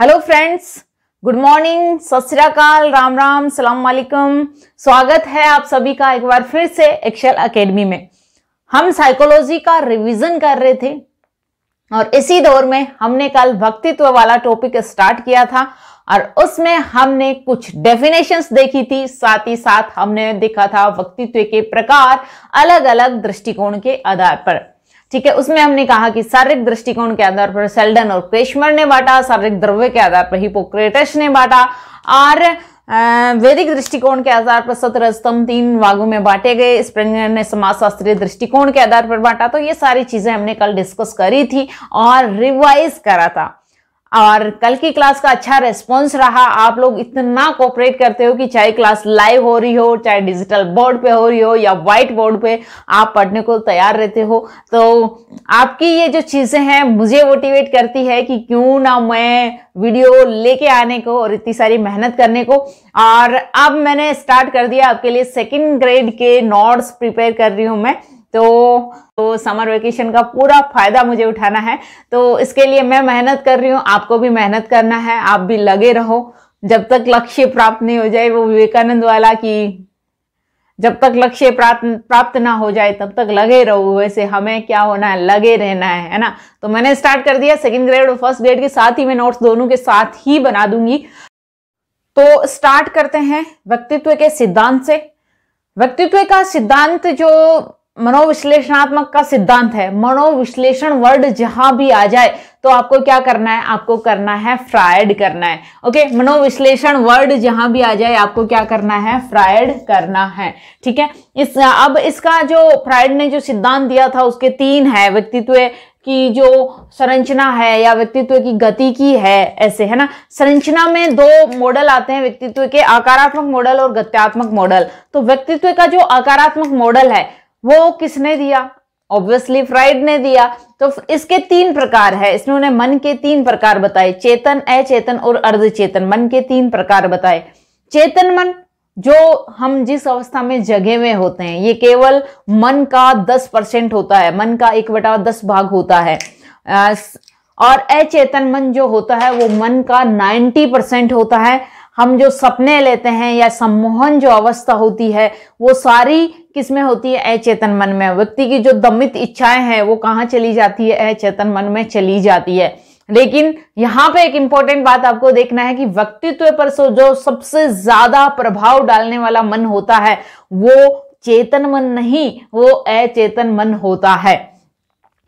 Hello friends good morning सत राम राम सलाम वालेकुम स्वागत है आप सभी का एक बार फिर से एक्सेल एकेडमी में हम साइकोलॉजी का रिवीजन कर रहे थे और इसी दौर में हमने कल वक्तित्व वाला टॉपिक स्टार्ट किया था और उसमें हमने कुछ डेफिनेशंस देखी थी साथ ही साथ हमने देखा था व्यक्तित्व के प्रकार अलग अलग दृष्टिकोण के आधार पर ठीक है उसमें हमने कहा कि शारीरिक दृष्टिकोण के आधार पर सेल्डन और पेशमर ने बांटा शारीरिक द्रव्य के आधार पर हिपोक्रेटस ने बांटा और वैदिक दृष्टिकोण के आधार पर सत्र स्तंभ तीन भागों में बांटे गए स्प्रिंगर ने समाजशास्त्रीय दृष्टिकोण के आधार पर बांटा तो ये सारी चीजें हमने कल डिस्कस करी थी और रिवाइज करा था और कल की क्लास का अच्छा रेस्पॉन्स रहा आप लोग इतना कोऑपरेट करते हो कि चाहे क्लास लाइव हो रही हो चाहे डिजिटल बोर्ड पे हो रही हो या व्हाइट बोर्ड पे आप पढ़ने को तैयार रहते हो तो आपकी ये जो चीज़ें हैं मुझे मोटिवेट करती है कि क्यों ना मैं वीडियो लेके आने को और इतनी सारी मेहनत करने को और अब मैंने स्टार्ट कर दिया आपके लिए सेकेंड ग्रेड के नोट्स प्रिपेयर कर रही हूँ मैं तो तो समर वेकेशन का पूरा फायदा मुझे उठाना है तो इसके लिए मैं मेहनत कर रही हूँ आपको भी मेहनत करना है आप भी लगे रहो जब तक लक्ष्य प्राप्त नहीं हो जाए वो विवेकानंद वाला की जब तक लक्ष्य प्राप्त प्राप्त ना हो जाए तब तक लगे रहो वैसे हमें क्या होना है लगे रहना है है ना तो मैंने स्टार्ट कर दिया सेकंड ग्रेड और फर्स्ट ग्रेड के साथ ही मैं नोट्स दोनों के साथ ही बना दूंगी तो स्टार्ट करते हैं व्यक्तित्व के सिद्धांत से व्यक्तित्व का सिद्धांत जो मनोविश्लेषणात्मक का सिद्धांत है मनोविश्लेषण वर्ड जहां भी आ जाए तो आपको क्या करना है आपको करना है फ्रायड करना है ओके मनोविश्लेषण वर्ड जहां भी आ जाए आपको क्या करना है फ्रायड करना है ठीक है इस अब इसका जो फ्रायड ने जो सिद्धांत दिया था उसके तीन है व्यक्तित्व की जो संरचना है या व्यक्तित्व की गति की है ऐसे है ना संरचना में दो मॉडल आते हैं व्यक्तित्व के आकारात्मक मॉडल और गत्यात्मक मॉडल तो व्यक्तित्व का जो आकारात्मक मॉडल है वो किसने दिया ऑब्वियसली फ्राइड ने दिया तो इसके तीन प्रकार है इसमें उन्हें मन के तीन प्रकार बताए चेतन अचेतन और अर्ध चेतन मन के तीन प्रकार बताए चेतन मन जो हम जिस अवस्था में जगे हुए होते हैं ये केवल मन का दस परसेंट होता है मन का एक बटा दस भाग होता है और अचेतन मन जो होता है वो मन का नाइन्टी परसेंट होता है हम जो सपने लेते हैं या सम्मोहन जो अवस्था होती है वो सारी किस में होती है अचेतन मन में व्यक्ति की जो दमित इच्छाएं हैं वो कहाँ चली जाती है अचेतन मन में चली जाती है लेकिन यहाँ पे एक इंपॉर्टेंट बात आपको देखना है कि व्यक्तित्व पर सो जो सबसे ज्यादा प्रभाव डालने वाला मन होता है वो चेतन मन नहीं वो अचेतन मन होता है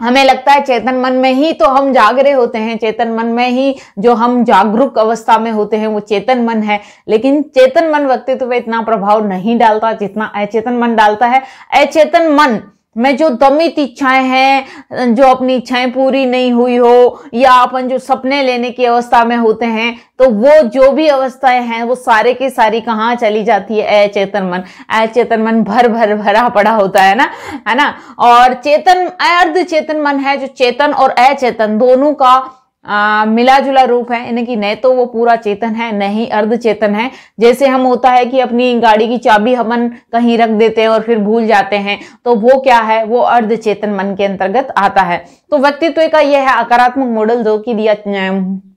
हमें लगता है चेतन मन में ही तो हम जागरे होते हैं चेतन मन में ही जो हम जागरूक अवस्था में होते हैं वो चेतन मन है लेकिन चेतन मन व्यक्तित्व पे इतना प्रभाव नहीं डालता जितना अचेतन मन डालता है अचेतन मन मैं जो दमित इच्छाएं हैं जो अपनी इच्छाएं पूरी नहीं हुई हो या अपन जो सपने लेने की अवस्था में होते हैं तो वो जो भी अवस्थाएं हैं वो सारे की सारी कहाँ चली जाती है अचेतन मन अचेतन मन भर भर भरा पड़ा होता है ना है ना और चेतन अर्ध चेतन मन है जो चेतन और अचेतन दोनों का आ, मिला जुला रूप है यानी कि न तो वो पूरा चेतन है न ही अर्ध चेतन है जैसे हम होता है कि अपनी गाड़ी की चाबी हमन कहीं रख देते हैं और फिर भूल जाते हैं तो वो क्या है वो अर्ध चेतन मन के अंतर्गत आता है तो व्यक्तित्व का यह है अकारात्मक मॉडल जो कि दिया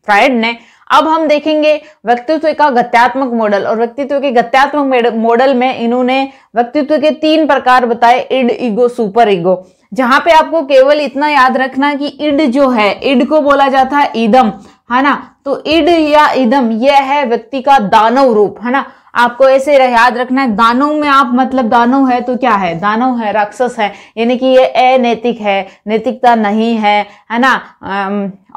फ्राइड ने अब हम देखेंगे व्यक्तित्व का गत्यात्मक मॉडल और व्यक्तित्व के गत्यात्मक मॉडल में इन्होंने व्यक्तित्व के तीन प्रकार बताए इड ईगो सुपर इगो जहां पे आपको केवल इतना याद रखना कि इड जो है इड को बोला जाता है इदम है ना तो इड या इदम यह है व्यक्ति का दानव रूप है ना आपको ऐसे याद रखना है दानव में आप मतलब दानव है तो क्या है दानव है राक्षस है यानी कि ये अनैतिक है नैतिकता नहीं है है ना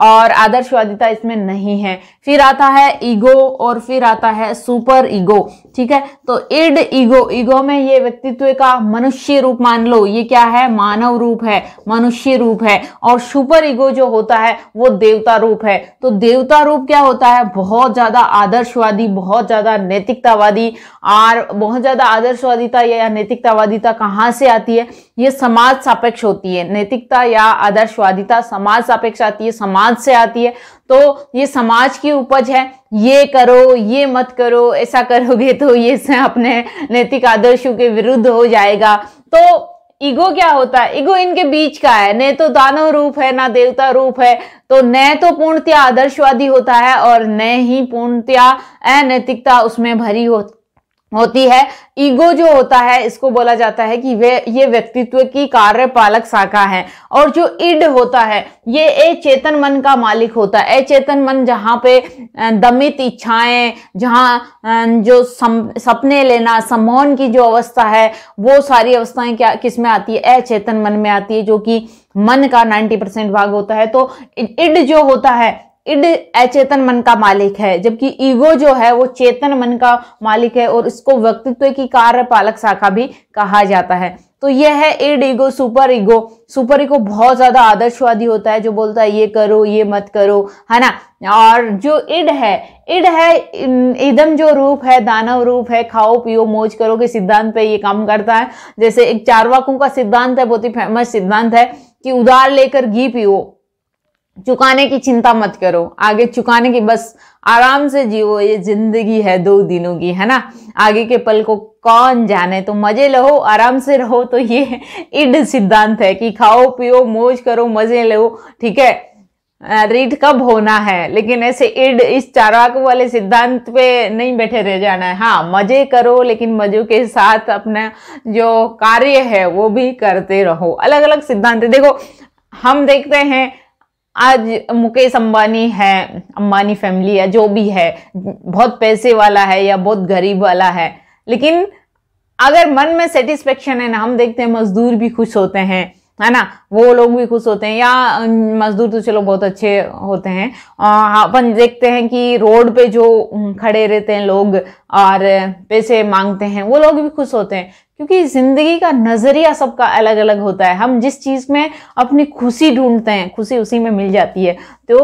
और आदर्शवादिता इसमें नहीं है फिर आता है ईगो और फिर आता है सुपर ईगो ठीक है तो इड ईगो ईगो में ये व्यक्तित्व का मनुष्य रूप मान लो ये क्या है मानव रूप है मनुष्य रूप है और सुपर ईगो जो होता है वो देवता रूप है तो देवता रूप क्या होता है बहुत ज्यादा आदर्शवादी बहुत ज्यादा नैतिकतावादी और बहुत ज्यादा आदर्शवादिता या नैतिकतावादिता कहाँ से आती है ये समाज सापेक्ष होती है नैतिकता या आदर्शवादिता समाज सापेक्ष आती है समाज से आती है तो ये समाज की उपज है ये करो ये मत करो ऐसा करोगे तो ये अपने नैतिक आदर्शों के विरुद्ध हो जाएगा तो ईगो क्या होता है ईगो इनके बीच का है न तो दानव रूप है ना देवता रूप है तो न तो पूर्णतया आदर्शवादी होता है और न ही पूर्णतया अनैतिकता उसमें भरी होती होती है ईगो जो होता है इसको बोला जाता है कि वे ये व्यक्तित्व की कार्यपालक शाखा है और जो इड होता है ये चेतन मन का मालिक होता है अचेतन मन जहाँ पे दमित इच्छाएं जहाँ जो सम, सपने लेना सम्मोहन की जो अवस्था है वो सारी अवस्थाएं क्या किस में आती है अचेतन मन में आती है जो कि मन का 90 परसेंट भाग होता है तो इड जो होता है इड अचेतन मन का मालिक है जबकि ईगो जो है वो चेतन मन का मालिक है और इसको व्यक्तित्व की कार्यपालक शाखा भी कहा जाता है तो यह है id ego super ego super ego बहुत ज्यादा आदर्शवादी होता है जो बोलता है ये करो ये मत करो है ना और जो इड है इड है इदम जो रूप है दानव रूप है खाओ पियो मौज करो के सिद्धांत पे ये काम करता है जैसे एक चारवाकों का सिद्धांत है बहुत ही फेमस सिद्धांत है कि उधार लेकर घी पियो चुकाने की चिंता मत करो आगे चुकाने की बस आराम से जियो ये जिंदगी है दो दिनों की है ना आगे के पल को कौन जाने तो मजे लो आराम से रहो तो ये इड सिद्धांत है कि खाओ पियो मौज करो मजे लो ठीक है रीड कब होना है लेकिन ऐसे इड इस चाराक वाले सिद्धांत पे नहीं बैठे रह जाना है हाँ मजे करो लेकिन मजों के साथ अपना जो कार्य है वो भी करते रहो अलग अलग सिद्धांत देखो हम देखते हैं आज मुकेश अंबानी है अंबानी फैमिली है जो भी है बहुत पैसे वाला है या बहुत गरीब वाला है लेकिन अगर मन में सेटिस्फेक्शन है ना हम देखते हैं मजदूर भी खुश होते हैं है ना वो लोग भी खुश होते हैं या अं, मजदूर तो चलो बहुत अच्छे होते हैं हाँ, अपन देखते हैं कि रोड पे जो खड़े रहते हैं लोग और पैसे मांगते हैं वो लोग भी खुश होते हैं क्योंकि ज़िंदगी का नज़रिया सबका अलग अलग होता है हम जिस चीज़ में अपनी खुशी ढूंढते हैं खुशी उसी में मिल जाती है तो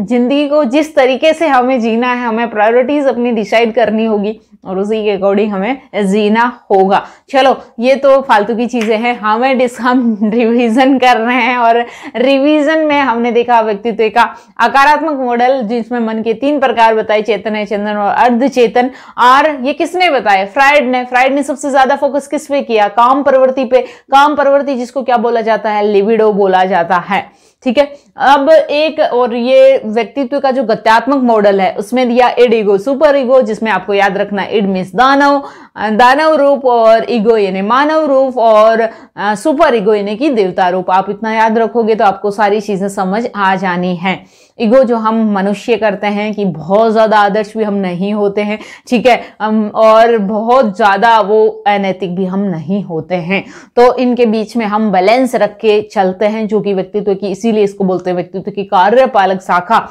ज़िंदगी को जिस तरीके से हमें जीना है हमें प्रायोरिटीज़ अपनी डिसाइड करनी होगी और उसी के अकॉर्डिंग हमें जीना होगा चलो ये तो फालतू की चीज़ें हैं हमें हाँ, डिस हम रिविज़न कर रहे हैं और रिविज़न में हमने देखा व्यक्तित्व का आकारात्मक मॉडल जिसमें मन के तीन प्रकार बताए चेतन है चंदन और अर्ध चेतन और ये किसने बताया फ्राइड ने फ्राइड ने सबसे ज़्यादा फोकस किस पे किया काम प्रवृत्ति पे काम प्रवृत्ति जिसको क्या बोला जाता है लिविडो बोला जाता है ठीक है अब एक और ये व्यक्तित्व का जो गत्यात्मक मॉडल है उसमें दिया इड ईगो सुपर ईगो जिसमें आपको याद रखना इड मीन्स दानव दानव रूप और ईगो यानी मानव रूप और सुपर ईगो यानी कि देवता रूप आप इतना याद रखोगे तो आपको सारी चीजें समझ आ जानी है ईगो जो हम मनुष्य करते हैं कि बहुत ज़्यादा आदर्श भी हम नहीं होते हैं ठीक है और बहुत ज़्यादा वो अनैतिक भी हम नहीं होते हैं तो इनके बीच में हम बैलेंस रख के चलते हैं जो कि व्यक्तित्व की इसी इसीलिए इसको बोलते हैं व्यक्तित्व की कार्यपालक शाखा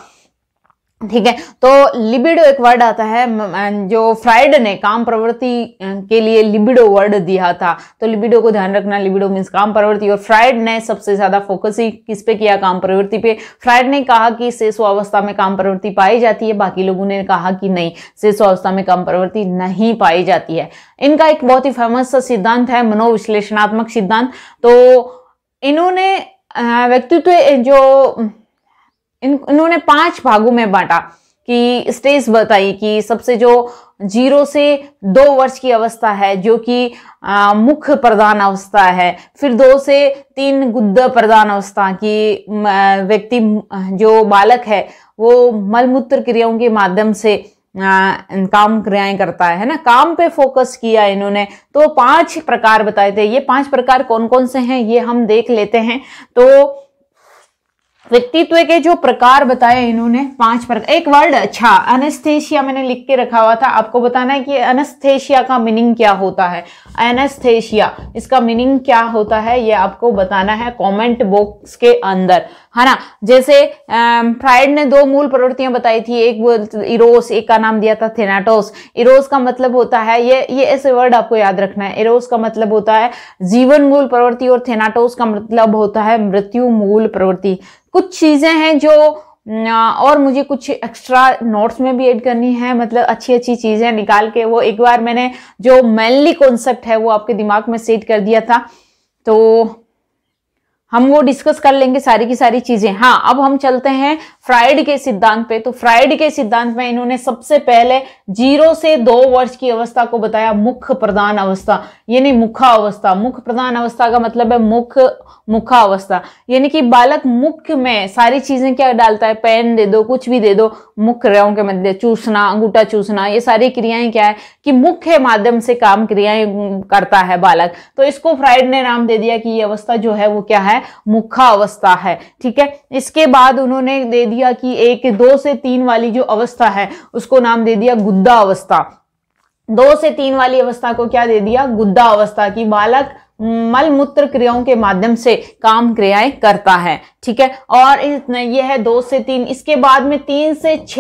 ठीक है तो लिबिडो एक वर्ड आता है जो फ्राइड ने काम प्रवृत्ति के लिए लिबिडो वर्ड दिया था तो लिबिडो को ध्यान रखना लिबिडो मीन्स काम प्रवृत्ति और फ्राइड ने सबसे ज्यादा फोकस ही किस पे किया काम प्रवृत्ति पे फ्राइड ने कहा कि शेष अवस्था में काम प्रवृत्ति पाई जाती है बाकी लोगों ने कहा कि नहीं शेष अवस्था में काम प्रवृत्ति नहीं पाई जाती है इनका एक बहुत ही फेमस सिद्धांत है मनोविश्लेषणात्मक सिद्धांत तो इन्होंने व्यक्तित्व जो इन उन्होंने पांच भागों में बांटा कि स्टेज बताई कि सबसे जो जीरो से दो वर्ष की अवस्था है जो कि मुख्य प्रधान अवस्था है फिर दो से तीन गुद्ध प्रधान अवस्था की व्यक्ति जो बालक है वो मलमूत्र क्रियाओं के माध्यम से काम क्रियाएं करता है ना काम पे फोकस किया इन्होंने तो पांच प्रकार बताए थे ये पांच प्रकार कौन कौन से हैं ये हम देख लेते हैं तो व्यक्तित्व के जो प्रकार बताए इन्होंने पांच प्रकार एक वर्ड अच्छा अनस्थेशिया मैंने लिख के रखा हुआ था आपको बताना है कि अनस्थेशिया का मीनिंग क्या होता है अनस्थेशिया इसका मीनिंग क्या होता है ये आपको बताना है कमेंट बॉक्स के अंदर है ना जैसे फ्राइड ने दो मूल प्रवृत्तियां बताई थी एक इरोस एक का नाम दिया था थेनाटोस इरोस का मतलब होता है ये ये ऐसे वर्ड आपको याद रखना है इरोस का मतलब होता है जीवन मूल प्रवृत्ति और थेनाटोस का मतलब होता है मृत्यु मूल प्रवृत्ति कुछ चीज़ें हैं जो और मुझे कुछ एक्स्ट्रा नोट्स में भी ऐड करनी है मतलब अच्छी अच्छी चीज़ें निकाल के वो एक बार मैंने जो मेनली कॉन्सेप्ट है वो आपके दिमाग में सेट कर दिया था तो हम वो डिस्कस कर लेंगे सारी की सारी चीजें हाँ अब हम चलते हैं फ्राइड के सिद्धांत पे तो फ्राइड के सिद्धांत में इन्होंने सबसे पहले जीरो से दो वर्ष की अवस्था को बताया मुख प्रधान अवस्था यानी मुखा अवस्था मुख प्रधान अवस्था का मतलब है मुख मुखा अवस्था यानी कि बालक मुख में सारी चीजें क्या डालता है पेन दे दो कुछ भी दे दो मुख रेओं के मध्य चूसना अंगूठा चूसना ये सारी क्रियाएं क्या है कि मुख्य के माध्यम से काम क्रियाएं करता है बालक तो इसको फ्राइड ने नाम दे दिया कि ये अवस्था जो है वो क्या है है मुखा अवस्था है ठीक है इसके बाद उन्होंने दे दिया कि एक दो से तीन वाली जो अवस्था है उसको नाम दे दिया गुद्दा अवस्था दो से तीन वाली अवस्था को क्या दे दिया गुद्दा अवस्था की बालक मल मूत्र क्रियाओं के माध्यम से काम क्रियाएं करता है ठीक है और ये है दो से तीन इसके बाद में तीन से छ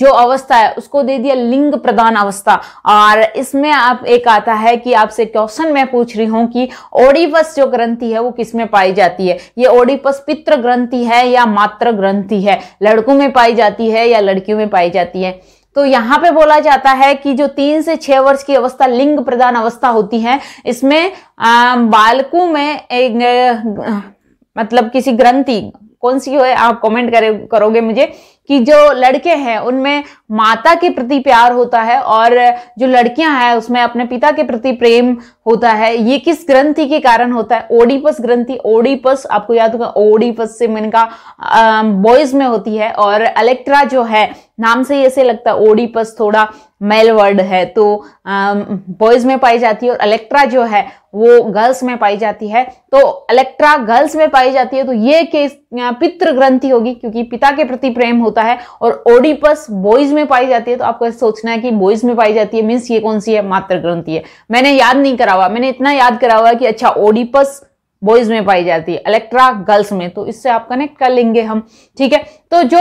जो अवस्था है उसको दे दिया लिंग प्रधान अवस्था और इसमें आप एक आता है कि आपसे क्वेश्चन मैं पूछ रही हूं कि ओडिपस जो ग्रंथि है वो किसमें पाई जाती है ये ओडिपस पित्र ग्रंथि है या मात्र ग्रंथि है लड़कों में पाई जाती है या लड़कियों में पाई जाती है तो यहाँ पे बोला जाता है कि जो तीन से छह वर्ष की अवस्था लिंग प्रदान अवस्था होती है इसमें बालकों में एक मतलब किसी ग्रंथि कौन सी हो आप कमेंट करे करोगे मुझे कि जो लड़के हैं उनमें माता के प्रति प्यार होता है और जो लड़कियां हैं उसमें अपने पिता के प्रति प्रेम होता है ये किस ग्रंथि के कारण होता है ओडिपस ग्रंथि ओडिपस आपको याद होगा ओडिपस से इनका बॉयज में होती है और अलेक्ट्रा जो है नाम से ही ऐसे लगता है ओडिपस थोड़ा मेल वर्ड है तो बॉयज में पाई जाती है और अलेक्ट्रा जो है वो गर्ल्स में पाई जाती है तो अलेक्ट्रा गर्ल्स में पाई जाती है तो ये केस ग्रंथि होगी क्योंकि पिता के प्रति प्रेम होता होता है और ओडिपस बॉयज में पाई जाती है तो आपको सोचना है कि बॉयज में पाई जाती है मीन्स ये कौन सी है मातृ ग्रंथी है मैंने याद नहीं करा हुआ मैंने इतना याद करा हुआ कि अच्छा ओडिपस बॉयज में पाई जाती है इलेक्ट्रा गर्ल्स में तो इससे आप कनेक्ट कर लेंगे हम ठीक है तो जो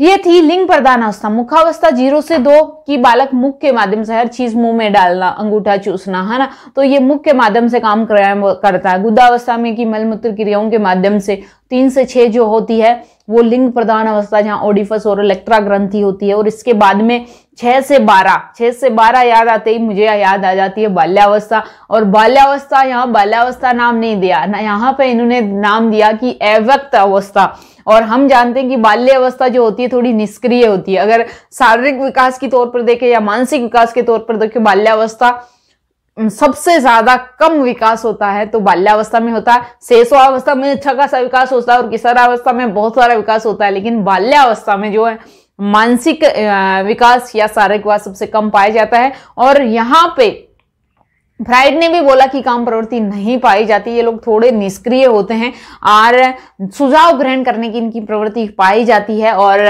ये थी लिंग अवस्था मुखावस्था जीरो से दो की बालक मुख के माध्यम से हर चीज मुंह में डालना अंगूठा चूसना है ना तो ये मुख के माध्यम से काम करता है गुदावस्था में कि मलमूत्र क्रियाओं के माध्यम से तीन से छह जो होती है वो लिंग प्रदान अवस्था जहाँ ओडिफस और इलेक्ट्रा ग्रंथि होती है और इसके बाद में छः से बारह छः से बारह याद आते ही मुझे याद आ जाती है बाल्यावस्था और बाल्यावस्था यहाँ बाल्यावस्था नाम नहीं दिया ना यहाँ पे इन्होंने नाम दिया कि अव्यक्त अवस्था और हम जानते हैं कि बाल्यावस्था जो होती है थोड़ी निष्क्रिय होती है अगर शारीरिक विकास के तौर पर देखें या मानसिक विकास के तौर पर देखें बाल्यावस्था सबसे ज्यादा कम विकास होता है तो बाल्यावस्था में होता है शेषवावस्था में अच्छा खासा विकास होता है और किशोरावस्था में बहुत सारा विकास होता है लेकिन बाल्यावस्था में जो है मानसिक विकास या शारीरिक विकास सबसे कम पाया जाता है और यहाँ पे फ्राइड ने भी बोला कि काम प्रवृत्ति नहीं पाई जाती ये लोग थोड़े निष्क्रिय होते हैं और सुझाव ग्रहण करने की इनकी प्रवृत्ति पाई जाती है और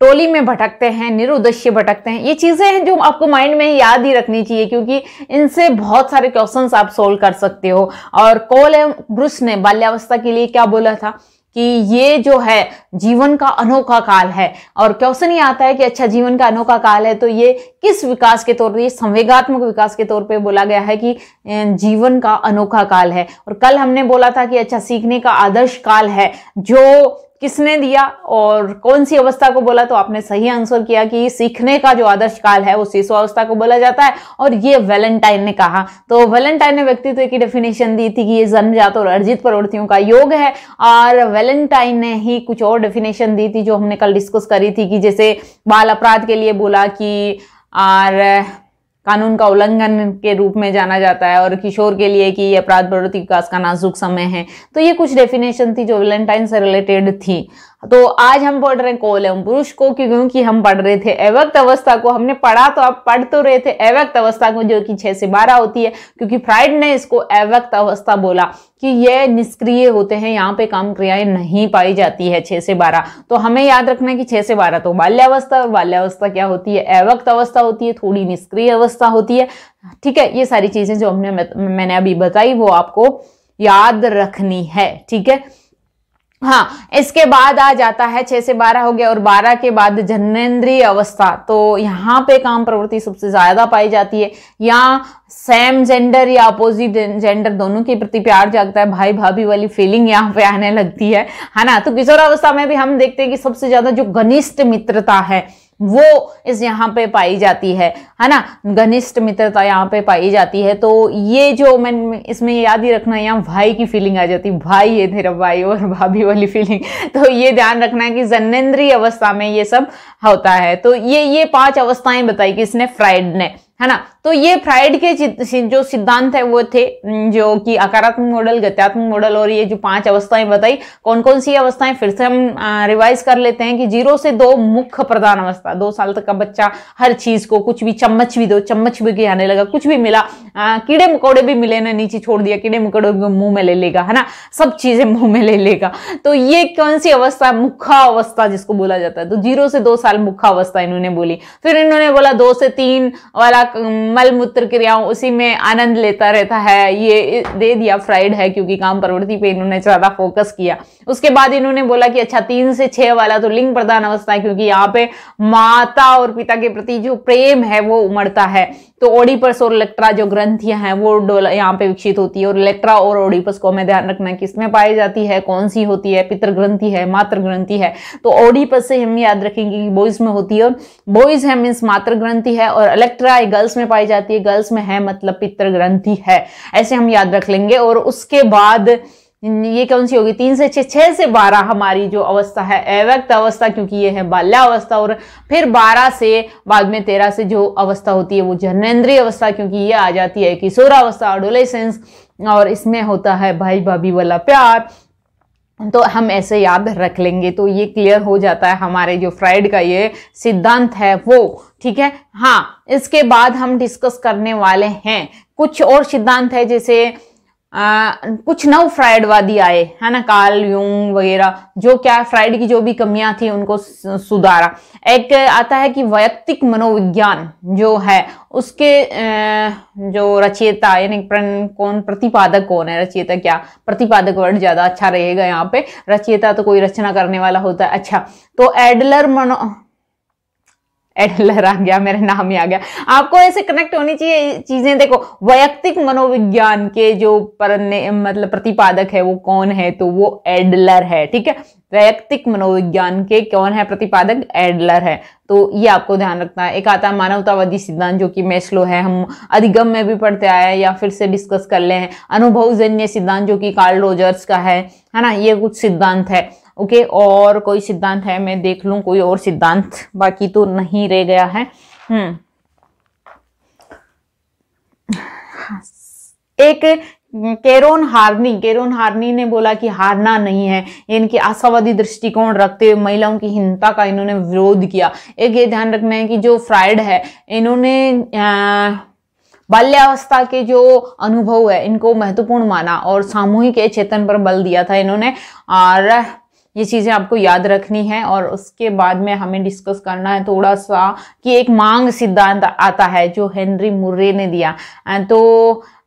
टोली में भटकते हैं निरुद्देश्य भटकते हैं ये चीज़ें हैं जो आपको माइंड में याद ही रखनी चाहिए क्योंकि इनसे बहुत सारे क्वेश्चन आप सोल्व कर सकते हो और कोल एम ब्रुस ने बाल्यावस्था के लिए क्या बोला था कि ये जो है जीवन का अनोखा काल है और क्वेश्चन ये आता है कि अच्छा जीवन का अनोखा काल है तो ये किस विकास के तौर पर ये संवेगात्मक विकास के तौर पे बोला गया है कि जीवन का अनोखा काल है और कल हमने बोला था कि अच्छा सीखने का आदर्श काल है जो किसने दिया और कौन सी अवस्था को बोला तो आपने सही आंसर किया कि सीखने का जो आदर्श काल है वो अवस्था को बोला जाता है और ये वैलेंटाइन ने कहा तो वैलेंटाइन ने व्यक्तित्व की डेफिनेशन दी थी कि ये जन्मजात और अर्जित प्रवृत्तियों का योग है और वैलेंटाइन ने ही कुछ और डेफिनेशन दी थी जो हमने कल डिस्कस करी थी कि जैसे बाल अपराध के लिए बोला कि और कानून का उल्लंघन के रूप में जाना जाता है और किशोर के लिए कि अपराध प्रवृत्ति विकास का नाजुक समय है तो ये कुछ डेफिनेशन थी जो वेलेंटाइन से रिलेटेड थी तो आज हम पढ़ रहे हैं कोलम पुरुष को क्योंकि हम पढ़ रहे थे अव्यक्त अवस्था को हमने पढ़ा तो आप पढ़ तो रहे थे अव्यक्त अवस्था को जो कि छह से बारह होती है क्योंकि फ्राइड ने इसको अव्यक्त अवस्था बोला कि ये निष्क्रिय होते हैं यहाँ पे काम क्रियाएं नहीं पाई जाती है छह से बारह तो हमें याद रखना है कि छह से बारह तो बाल्यावस्था और बाल्यावस्था क्या होती है अवक्त अवस्था होती है थोड़ी निष्क्रिय अवस्था होती है ठीक है ये सारी चीजें जो हमने मैंने अभी बताई वो आपको याद रखनी है ठीक है हाँ इसके बाद आ जाता है छह से बारह हो गया और बारह के बाद जन्नेन्द्रीय अवस्था तो यहाँ पे काम प्रवृत्ति सबसे ज्यादा पाई जाती है यहाँ सेम जेंडर या अपोजिट जेंडर दोनों के प्रति प्यार जागता है भाई भाभी वाली फीलिंग यहाँ पे आने लगती है है ना तो किशोरावस्था अवस्था में भी हम देखते हैं कि सबसे ज्यादा जो घनिष्ठ मित्रता है वो इस यहाँ पे पाई जाती है है ना घनिष्ठ मित्रता यहाँ पे पाई जाती है तो ये जो मैं इसमें याद ही रखना है यहाँ भाई की फीलिंग आ जाती है भाई ये तेरा भाई और भाभी वाली फीलिंग तो ये ध्यान रखना है कि जनेन्द्रीय अवस्था में ये सब होता है तो ये ये पांच अवस्थाएं बताई कि इसने फ्राइड ने है ना तो ये फ्राइड के जो सिद्धांत है वो थे जो कि आकारात्मक मॉडल गत्यात्मक मॉडल और ये जो पांच अवस्थाएं बताई कौन कौन सी अवस्थाएं फिर से हम रिवाइज कर लेते हैं कि जीरो से दो मुख्य प्रधान अवस्था दो साल तक का बच्चा हर चीज को कुछ भी चम्मच भी दो चम्मच भी आने लगा कुछ भी मिला आ, कीड़े मकोड़े भी मिले ना नीचे छोड़ दिया कीड़े मकोड़े भी मुंह में ले लेगा है ना सब चीजें मुंह में ले लेगा तो ये कौन सी अवस्था मुखा अवस्था जिसको बोला जाता है तो जीरो से दो साल मुखा अवस्था इन्होंने बोली फिर इन्होंने बोला दो से तीन वाला मल मूत्र क्रियाओं उसी में आनंद लेता रहता है ये दे दिया फ्राइड है क्योंकि काम प्रवृत्ति पे इन्होंने ज़्यादा फोकस किया उसके बाद इन्होंने बोला कि अच्छा तीन से छह वाला तो लिंग प्रधान अवस्था है क्योंकि यहाँ पे माता और पिता के प्रति जो प्रेम है वो उमड़ता है तो ओडिपस और इलेक्ट्रा जो ग्रंथियां हैं वो यहाँ पे विकसित होती है और इलेक्ट्रा और ओडिपस को हमें ध्यान रखना है किसमें पाई जाती है कौन सी होती है पितर ग्रंथि है मातृ ग्रंथि है तो ओडिपस से हम याद रखेंगे कि बॉयज में होती है और बॉयज है मीन्स मातृ ग्रंथि है और इलेक्ट्रा एक गर्ल्स में पाई जाती है गर्ल्स में है मतलब पितृ ग्रंथि है ऐसे हम याद रख लेंगे और उसके बाद ये कौन सी होगी तीन से छह छह से बारह हमारी जो अवस्था है अव्यक्त अवस्था क्योंकि ये है बाल्यावस्था और फिर बारह से बाद में तेरह से जो अवस्था होती है वो जननेन्द्रीय अवस्था क्योंकि ये आ जाती है किशोरावस्था एडोलेसेंस और इसमें होता है भाई भाभी वाला प्यार तो हम ऐसे याद रख लेंगे तो ये क्लियर हो जाता है हमारे जो फ्राइड का ये सिद्धांत है वो ठीक है हाँ इसके बाद हम डिस्कस करने वाले हैं कुछ और सिद्धांत है जैसे आ, कुछ नव फ्राइडवादी आए है ना काल यूंग वगैरह जो क्या फ्राइड की जो भी कमियां थी उनको सुधारा एक आता है कि वैयक्तिक मनोविज्ञान जो है उसके जो रचयिता यानी कौन प्रतिपादक कौन है रचयिता क्या प्रतिपादक वर्ड ज़्यादा अच्छा रहेगा यहाँ पे रचयिता तो कोई रचना करने वाला होता है अच्छा तो एडलर मनो एडलर आ गया मेरा नाम ही आ गया आपको ऐसे कनेक्ट होनी चाहिए चीज़ें देखो वैयक्तिक मनोविज्ञान के जो पर मतलब प्रतिपादक है वो कौन है तो वो एडलर है ठीक है वैयक्तिक मनोविज्ञान के कौन है प्रतिपादक एडलर है तो ये आपको ध्यान रखना है एक आता है मानवतावादी सिद्धांत जो कि मैस्लो है हम अधिगम में भी पढ़ते आए हैं या फिर से डिस्कस कर ले हैं अनुभवजन्य सिद्धांत जो कि कार्ल रोजर्स का है है ना ये कुछ सिद्धांत है ओके और कोई सिद्धांत है मैं देख लूँ कोई और सिद्धांत बाकी तो नहीं रह गया है हम्म। एक केरोन हारनी केरोन हारनी ने बोला कि हारना नहीं है इनकी आशावादी दृष्टिकोण रखते हुए महिलाओं की हिंसा का इन्होंने विरोध किया एक ये ध्यान रखना है कि जो फ्राइड है इन्होंने आ, बाल्यावस्था के जो अनुभव है इनको महत्वपूर्ण माना और सामूहिक चेतन पर बल दिया था इन्होंने और ये चीज़ें आपको याद रखनी है और उसके बाद में हमें डिस्कस करना है थोड़ा सा कि एक मांग सिद्धांत आता है जो हेनरी मुर्रे ने दिया तो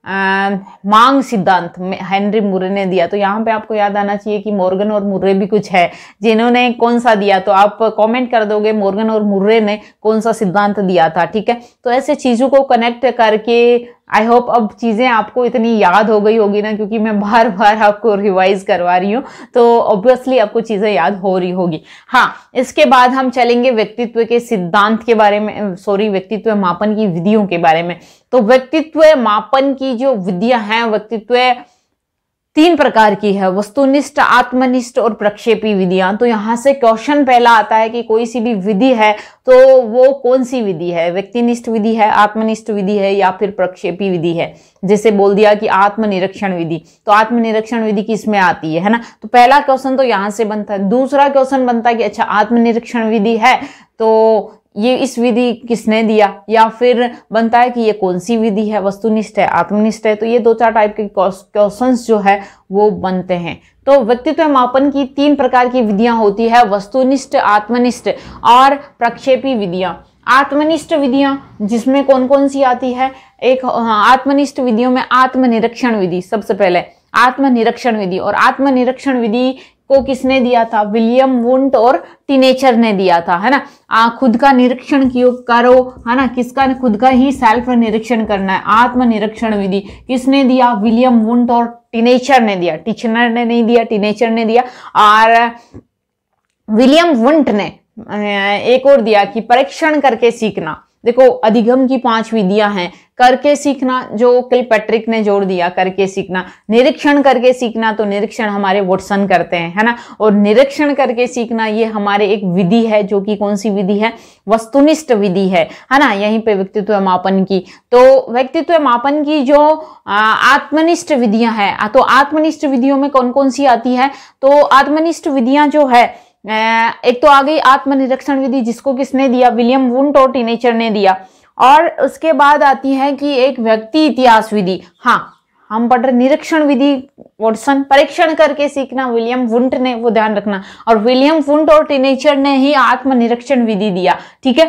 आ, मांग सिद्धांत हेनरी मुर्रे ने दिया तो यहाँ पे आपको याद आना चाहिए कि मॉर्गन और मुर्रे भी कुछ है जिन्होंने कौन सा दिया तो आप कमेंट कर दोगे मॉर्गन और मुर्रे ने कौन सा सिद्धांत दिया था ठीक है तो ऐसे चीज़ों को कनेक्ट करके आई होप अब चीज़ें आपको इतनी याद हो गई होगी ना क्योंकि मैं बार बार आपको रिवाइज करवा रही हूँ तो ऑब्वियसली आपको चीज़ें याद हो रही होगी हाँ इसके बाद हम चलेंगे व्यक्तित्व के सिद्धांत के बारे में सॉरी व्यक्तित्व मापन की विधियों के बारे में तो व्यक्तित्व मापन की जो विधियाँ हैं व्यक्तित्व तीन प्रकार की है वस्तुनिष्ठ आत्मनिष्ठ और प्रक्षेपी विधियां तो यहाँ से क्वेश्चन पहला आता है कि कोई सी भी विधि है तो वो कौन सी विधि है व्यक्तिनिष्ठ विधि है आत्मनिष्ठ विधि है या फिर प्रक्षेपी विधि है जैसे बोल दिया कि आत्मनिरीक्षण विधि तो आत्मनिरीक्षण विधि किसमें आती है है ना तो पहला क्वेश्चन तो यहाँ से बनता है दूसरा क्वेश्चन बनता है कि अच्छा आत्मनिरीक्षण विधि है तो ये इस विधि किसने दिया या फिर बनता है कि ये कौन सी विधि है वस्तुनिष्ठ है आत्मनिष्ठ है तो ये दो चार टाइप के क्वेश्चन जो है वो बनते हैं तो व्यक्तित्व मापन की तीन प्रकार की विधियां होती है वस्तुनिष्ठ आत्मनिष्ठ और प्रक्षेपी विधियां आत्मनिष्ठ विधियां जिसमें कौन कौन सी आती है एक हाँ, आत्मनिष्ठ विधियों में आत्मनिरीक्षण विधि सबसे पहले आत्मनिरीक्षण विधि और आत्मनिरीक्षण विधि को किसने दिया था विलियम वुंट और टीनेचर ने दिया था है ना आ, खुद का निरीक्षण क्यों करो है ना किसका खुद का ही सेल्फ निरीक्षण करना है आत्मनिरीक्षण विधि किसने दिया विलियम वुंट और टीनेचर ने दिया टीचनर ने नहीं दिया टीनेचर ने दिया और विलियम वुंट ने एक और दिया कि परीक्षण करके सीखना देखो अधिगम की पांच विधियां हैं करके सीखना जो पैट्रिक ने जोड़ दिया करके सीखना निरीक्षण करके सीखना तो निरीक्षण हमारे वोटसन करते हैं है ना और निरीक्षण करके सीखना ये हमारे एक विधि है जो कि कौन सी विधि है वस्तुनिष्ठ विधि है है ना यहीं पे व्यक्तित्व मापन की तो व्यक्तित्व मापन की जो आत्मनिष्ठ विधियां हैं तो आत्मनिष्ठ विधियों में कौन कौन सी आती है तो आत्मनिष्ठ विधियां जो है एक तो आ गई आत्मनिरीक्षण विधि जिसको किसने दिया विलियम वुन टोटी नेचर ने दिया और उसके बाद आती है कि एक व्यक्ति इतिहास विधि हाँ हम पढ़ रहे निरीक्षण विधि वॉटसन परीक्षण करके सीखना विलियम वुंट ने वो ध्यान रखना और विलियम वुंट और टीनेचर ने ही आत्मनिरीक्षण विधि दिया ठीक है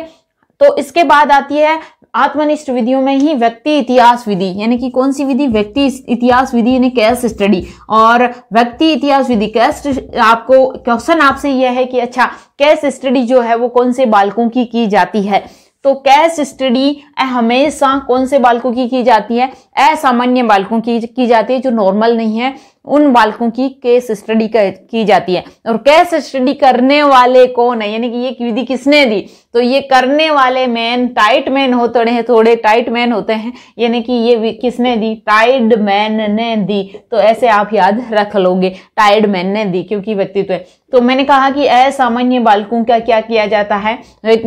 तो इसके बाद आती है आत्मनिष्ठ विधियों में ही व्यक्ति इतिहास विधि यानी कि कौन सी विधि व्यक्ति इतिहास विधि यानी कैस स्टडी और व्यक्ति इतिहास विधि कैस आपको क्वेश्चन आपसे यह है कि अच्छा कैस स्टडी जो है वो कौन से बालकों की की जाती है तो कैश स्टडी हमेशा कौन से बालकों की की जाती है असामान्य बालकों की की जाती है जो नॉर्मल नहीं है उन बालकों की केस स्टडी की जाती है और केस स्टडी करने वाले कौन है यानी कि ये विधि किसने दी तो ये करने वाले मैन टाइट मैन होते हैं थोड़े टाइट मैन होते हैं यानी कि ये किसने दी टाइड मैन ने दी तो ऐसे आप याद रख लोगे टाइड मैन ने दी क्योंकि व्यक्तित्व है तो मैंने कहा कि असामान्य बालकों का क्या किया जाता है एक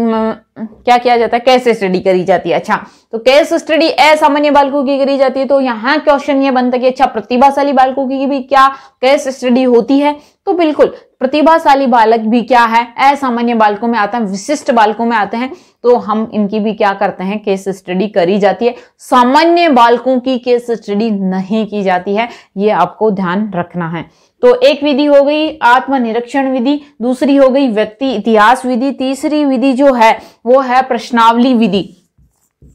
क्या किया जाता है कैसे स्टडी करी जाती है अच्छा तो कैसे स्टडी असामान्य बालकों की करी जाती है तो यहाँ क्वेश्चन ये बनता है कि अच्छा प्रतिभाशाली बालकों की की भी क्या केस स्टडी होती है तो बिल्कुल प्रतिभाशाली बालक भी क्या है असामान्य बालकों में आता है विशिष्ट बालकों में आते हैं तो हम इनकी भी क्या करते हैं केस स्टडी करी जाती है सामान्य बालकों की केस स्टडी नहीं की जाती है ये आपको ध्यान रखना है तो एक विधि हो गई आत्मनिरीक्षण विधि दूसरी हो गई व्यक्ति इतिहास विधि तीसरी विधि जो है वो है प्रश्नावली विधि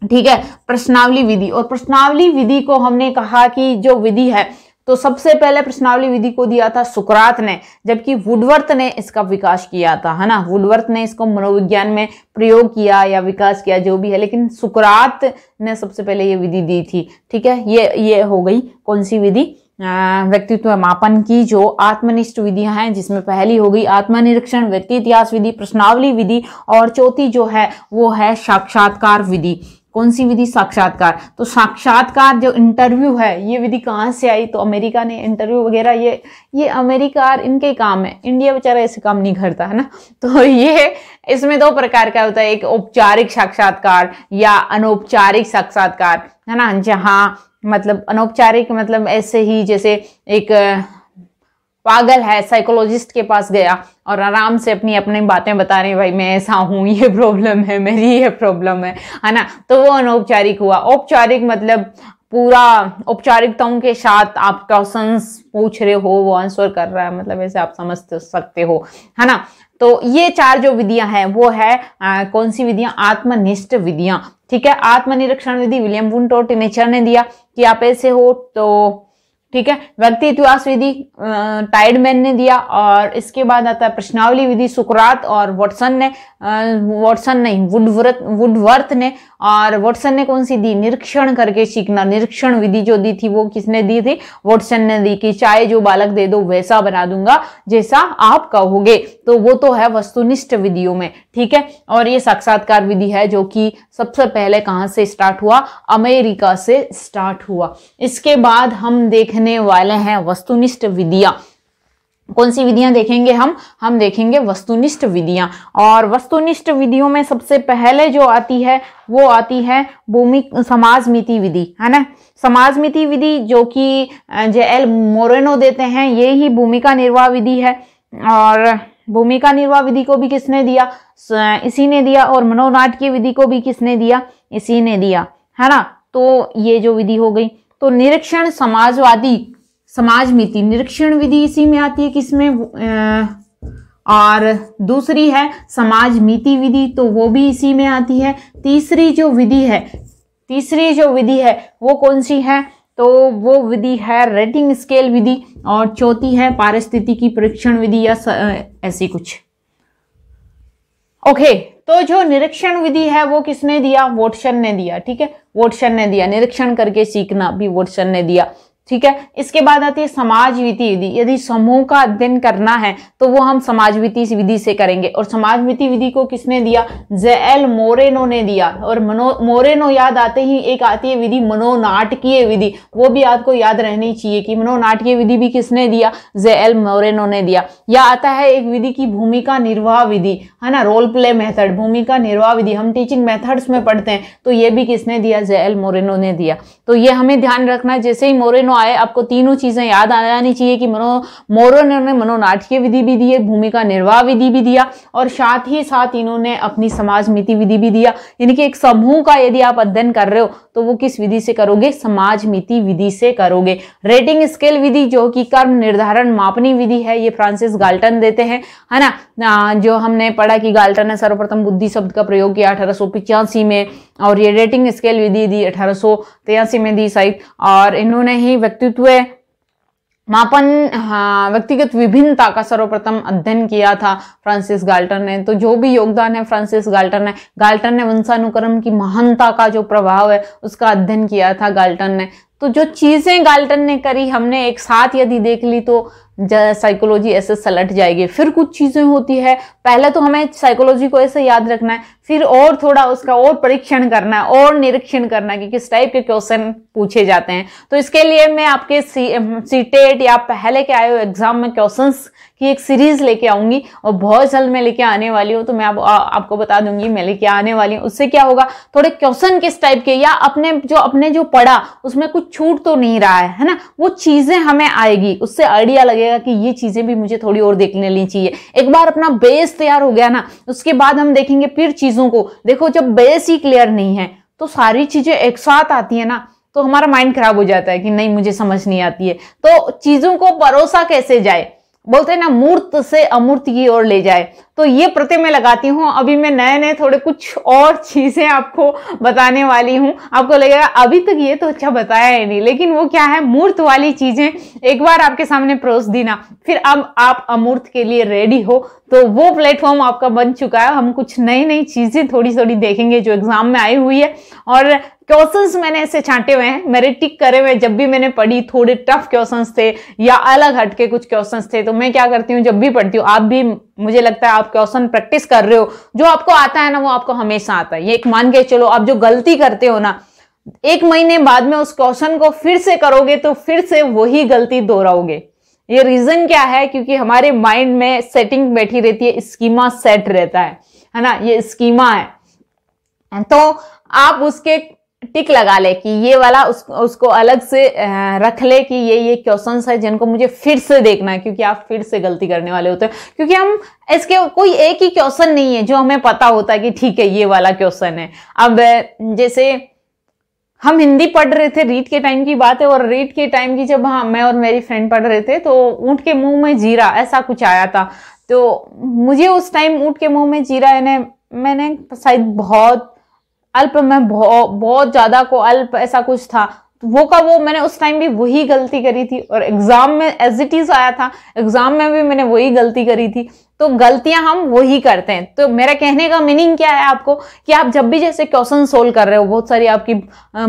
ठीक है प्रश्नावली विधि और प्रश्नावली विधि को हमने कहा कि जो विधि है तो सबसे पहले प्रश्नावली विधि को दिया था सुकरात ने जबकि वुडवर्त ने इसका विकास किया था है ना वुडवर्त ने इसको मनोविज्ञान में प्रयोग किया या विकास किया जो भी है लेकिन सुकरात ने सबसे पहले ये विधि दी थी ठीक है ये ये हो गई कौन सी विधि व्यक्तित्व मापन की जो आत्मनिष्ठ विधियां हैं जिसमें पहली हो गई आत्मनिरीक्षण व्यक्ति इतिहास विधि प्रश्नावली विधि और चौथी जो है वो है साक्षात्कार विधि कौन सी विधि साक्षात्कार तो साक्षात्कार जो इंटरव्यू है ये विधि कहाँ से आई तो अमेरिका ने इंटरव्यू वगैरह ये ये अमेरिका इनके काम है इंडिया बेचारा ऐसे काम नहीं करता है ना तो ये इसमें दो प्रकार का होता है एक औपचारिक साक्षात्कार या अनौपचारिक साक्षात्कार है ना जहाँ मतलब अनौपचारिक मतलब ऐसे ही जैसे एक पागल है साइकोलॉजिस्ट के पास गया और आराम से अपनी अपनी बातें बता रहे भाई मैं ऐसा हूँ ये प्रॉब्लम है मेरी ये प्रॉब्लम है है ना तो वो अनौपचारिक हुआ औपचारिक मतलब पूरा औपचारिकताओं के साथ आप क्वेश्चन पूछ रहे हो वो आंसर कर रहा है मतलब ऐसे आप समझ तो सकते हो है ना तो ये चार जो विधियां हैं वो है आ, कौन सी विधियां आत्मनिष्ठ विधियां ठीक है आत्मनिरीक्षण विधि विलियम नेचर ने दिया कि आप ऐसे हो तो ठीक है व्यक्ति इतिहास विधि मैन ने दिया और इसके बाद आता है प्रश्नावली विधि सुकरात और वॉटसन ने वॉटसन नहीं वुडवर्थ वुडवर्थ ने और वॉटसन ने कौन सी दी निरीक्षण करके सीखना निरीक्षण विधि जो दी थी वो किसने दी थी वॉटसन ने दी कि चाहे जो बालक दे दो वैसा बना दूंगा जैसा आप कहोगे तो वो तो है वस्तुनिष्ठ विधियों में ठीक है और ये साक्षात्कार विधि है जो कि सबसे पहले कहाँ से स्टार्ट हुआ अमेरिका से स्टार्ट हुआ इसके बाद हम देखने वाले हैं वस्तुनिष्ठ विधियाँ कौन सी विधियां देखेंगे हम हम देखेंगे वस्तुनिष्ठ विधियां और वस्तुनिष्ठ विधियों में सबसे पहले जो आती है वो आती है भूमि समाज मिति विधि है ना समाज मिति विधि जो कि जे एल मोरेनो देते हैं ये ही भूमिका निर्वाह विधि है और भूमिका निर्वाह विधि को भी किसने दिया इसी ने दिया और मनोनाट्य विधि को भी किसने दिया इसी ने दिया है ना तो ये जो विधि हो गई तो निरीक्षण समाजवादी समाज मिति निरीक्षण विधि इसी में आती है किसमें और दूसरी है समाज मिति विधि तो वो भी इसी में आती है तीसरी जो विधि है तीसरी जो विधि है वो कौन सी है तो वो विधि है रेटिंग स्केल विधि और चौथी है पारिस्थिति की परीक्षण विधि या ऐसी कुछ ओके तो जो निरीक्षण विधि है वो किसने दिया वोटसन ने दिया ठीक है वोटसन ने दिया निरीक्षण करके सीखना भी वोटसन ने दिया ठीक है इसके बाद आती है समाजविति विधि यदि समूह का अध्ययन करना है तो वो हम समाजविति विधि से करेंगे और समाजविति विधि को किसने दिया जे एल मोरेनो ने दिया और मनो मोरेनो याद आते ही एक आती है विधि मनोनाटकीय विधि वो भी आपको याद रहनी चाहिए कि मनोनाटकीय विधि भी किसने दिया जे एल मोरेनो ने दिया या आता है एक विधि की भूमिका निर्वाह विधि है ना रोल प्ले मेथड भूमिका निर्वाह विधि हम टीचिंग मेथड्स में पढ़ते हैं तो ये भी किसने दिया जे एल मोरेनो ने दिया तो ये हमें ध्यान रखना है जैसे ही मोरेनो मनो आए आपको तीनों चीजें याद आ जानी चाहिए कि मनो मोरो ने उन्हें मनोनाट्य विधि भी दी है भूमिका निर्वाह विधि भी दिया और साथ ही साथ इन्होंने अपनी समाज मिति विधि भी दिया यानी कि एक समूह का यदि आप अध्ययन कर रहे हो तो वो किस विधि से करोगे समाज मिति विधि से करोगे रेटिंग स्केल विधि जो कि कर्म निर्धारण मापनी विधि है ये फ्रांसिस गाल्टन देते हैं है ना, जो हमने पढ़ा कि गाल्टन ने सर्वप्रथम बुद्धि शब्द का प्रयोग किया अठारह में और ये रेटिंग स्केल विधि दी अठारह में दी साइड और इन्होंने ही व्यक्तित्व मापन हाँ व्यक्तिगत विभिन्नता का सर्वप्रथम अध्ययन किया था फ्रांसिस गाल्टर ने तो जो भी योगदान है फ्रांसिस गाल्टन ने गाल्टन ने वंशानुक्रम की महानता का जो प्रभाव है उसका अध्ययन किया था गाल्टन ने तो जो चीज़ें गाल्टन ने करी हमने एक साथ यदि देख ली तो साइकोलॉजी ऐसे सलट जाएगी फिर कुछ चीज़ें होती है पहले तो हमें साइकोलॉजी को ऐसे याद रखना है फिर और थोड़ा उसका और परीक्षण करना है और निरीक्षण करना है कि किस टाइप के क्वेश्चन पूछे जाते हैं तो इसके लिए मैं आपके सी सी टेट या पहले के आए हुए एग्जाम में क्वेश्चंस की एक सीरीज लेके आऊंगी और बहुत जल्द मैं लेके आने वाली हूँ तो मैं आप, आ, आपको बता दूंगी मैं लेके आने वाली हूँ उससे क्या होगा थोड़े क्वेश्चन किस टाइप के या अपने जो अपने जो पढ़ा उसमें कुछ छूट तो नहीं रहा है ना वो चीज़ें हमें आएगी उससे आइडिया लगेगा लगेगा कि ये चीज़ें भी मुझे थोड़ी और देख लेनी चाहिए एक बार अपना बेस तैयार हो गया ना उसके बाद हम देखेंगे फिर चीज़ों को देखो जब बेस ही क्लियर नहीं है तो सारी चीज़ें एक साथ आती है ना तो हमारा माइंड खराब हो जाता है कि नहीं मुझे समझ नहीं आती है तो चीज़ों को भरोसा कैसे जाए बोलते हैं ना मूर्त से अमूर्त की ओर ले जाए तो ये प्रति मैं लगाती हूँ अभी मैं नए नए थोड़े कुछ और चीज़ें आपको बताने वाली हूँ आपको लगेगा अभी तक ये तो अच्छा बताया ही नहीं लेकिन वो क्या है मूर्त वाली चीज़ें एक बार आपके सामने परोस देना फिर अब आप अमूर्त के लिए रेडी हो तो वो प्लेटफॉर्म आपका बन चुका है हम कुछ नई नई चीज़ें थोड़ी थोड़ी देखेंगे जो एग्ज़ाम में आई हुई है और क्वेश्चन मैंने ऐसे छांटे हुए हैं मेरे टिक करे हुए जब भी मैंने पढ़ी थोड़े टफ क्वेश्चंस थे या अलग हटके कुछ क्वेश्चंस थे तो मैं क्या करती हूँ जब भी पढ़ती हूँ आप भी मुझे लगता है आप क्वेश्चन प्रैक्टिस कर रहे हो जो आपको आता है ना वो आपको हमेशा आता है ये एक मान के चलो आप जो गलती करते हो ना एक महीने बाद में उस क्वेश्चन को फिर से करोगे तो फिर से वही गलती दोहराओगे ये रीजन क्या है क्योंकि हमारे माइंड में सेटिंग बैठी रहती है स्कीमा सेट रहता है है ना ये स्कीमा है तो आप उसके टिक लगा ले कि ये वाला उस, उसको अलग से रख ले कि ये ये क्वेश्चन है जिनको मुझे फिर से देखना है क्योंकि आप फिर से गलती करने वाले होते हैं क्योंकि हम इसके कोई एक ही क्वेश्चन नहीं है जो हमें पता होता है कि ठीक है ये वाला क्वेश्चन है अब जैसे हम हिंदी पढ़ रहे थे रीट के टाइम की बात है और रीट के टाइम की जब हाँ मैं और मेरी फ्रेंड पढ़ रहे थे तो ऊँट के मुंह में जीरा ऐसा कुछ आया था तो मुझे उस टाइम ऊँट के मुंह में जीरा यानी मैंने शायद बहुत अल्प में बहुत ज़्यादा को अल्प ऐसा कुछ था वो का वो मैंने उस टाइम भी वही गलती करी थी और एग्ज़ाम में एज इट इज़ आया था एग्ज़ाम में भी मैंने वही गलती करी थी तो गलतियां हम वही करते हैं तो मेरा कहने का मीनिंग क्या है आपको कि आप जब भी जैसे क्वेश्चन सोल्व कर रहे हो बहुत सारी आपकी